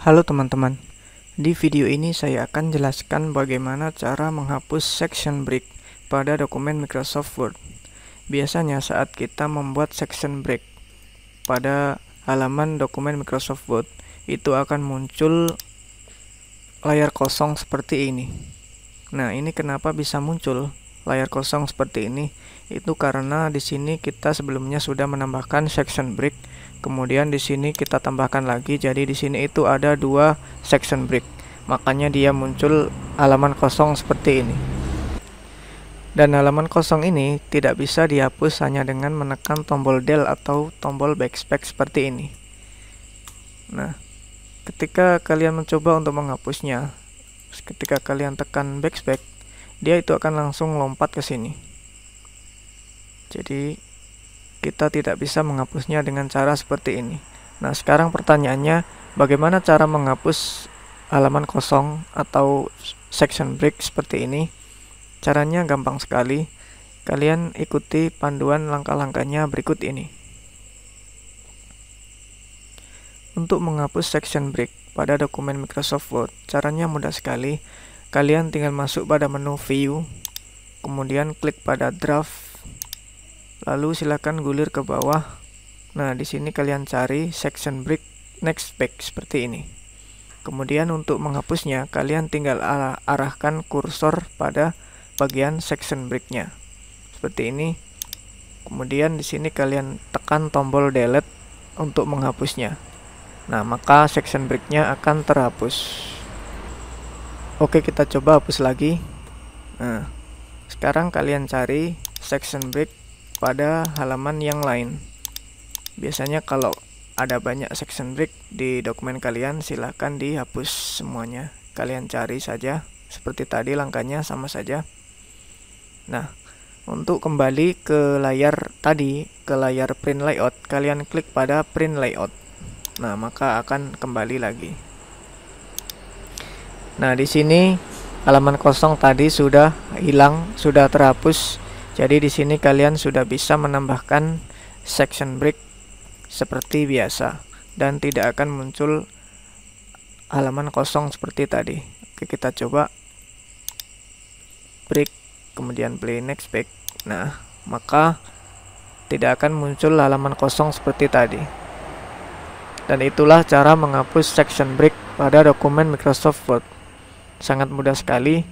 Halo teman-teman, di video ini saya akan jelaskan bagaimana cara menghapus section break pada dokumen Microsoft Word. Biasanya saat kita membuat section break pada halaman dokumen Microsoft Word, itu akan muncul layar kosong seperti ini. Nah, ini kenapa bisa muncul? layar kosong seperti ini itu karena di sini kita sebelumnya sudah menambahkan section break kemudian di sini kita tambahkan lagi jadi di sini itu ada dua section break makanya dia muncul halaman kosong seperti ini dan halaman kosong ini tidak bisa dihapus hanya dengan menekan tombol del atau tombol backspace seperti ini nah ketika kalian mencoba untuk menghapusnya ketika kalian tekan backspace dia itu akan langsung lompat ke sini. Jadi kita tidak bisa menghapusnya dengan cara seperti ini. Nah, sekarang pertanyaannya bagaimana cara menghapus halaman kosong atau section break seperti ini? Caranya gampang sekali. Kalian ikuti panduan langkah-langkahnya berikut ini. Untuk menghapus section break pada dokumen Microsoft Word, caranya mudah sekali kalian tinggal masuk pada menu view kemudian klik pada draft lalu silakan gulir ke bawah nah di sini kalian cari section break next back seperti ini kemudian untuk menghapusnya kalian tinggal arahkan kursor pada bagian section breaknya seperti ini kemudian di sini kalian tekan tombol delete untuk menghapusnya nah maka section breaknya akan terhapus Oke, kita coba hapus lagi. Nah, sekarang kalian cari section break pada halaman yang lain. Biasanya kalau ada banyak section break di dokumen kalian, silahkan dihapus semuanya. Kalian cari saja, seperti tadi langkahnya sama saja. Nah, untuk kembali ke layar tadi, ke layar print layout, kalian klik pada print layout. Nah, maka akan kembali lagi. Nah, di sini halaman kosong tadi sudah hilang, sudah terhapus. Jadi di sini kalian sudah bisa menambahkan section break seperti biasa dan tidak akan muncul halaman kosong seperti tadi. Oke, kita coba break kemudian play next back. Nah, maka tidak akan muncul halaman kosong seperti tadi. Dan itulah cara menghapus section break pada dokumen Microsoft Word. Sangat mudah sekali.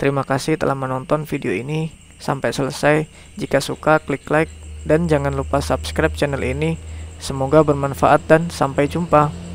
Terima kasih telah menonton video ini sampai selesai. Jika suka, klik like dan jangan lupa subscribe channel ini. Semoga bermanfaat dan sampai jumpa.